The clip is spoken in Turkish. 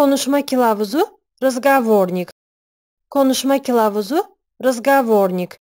Konuşma kılavuzu, разговорник. Konuşma kılavuzu, разговорник.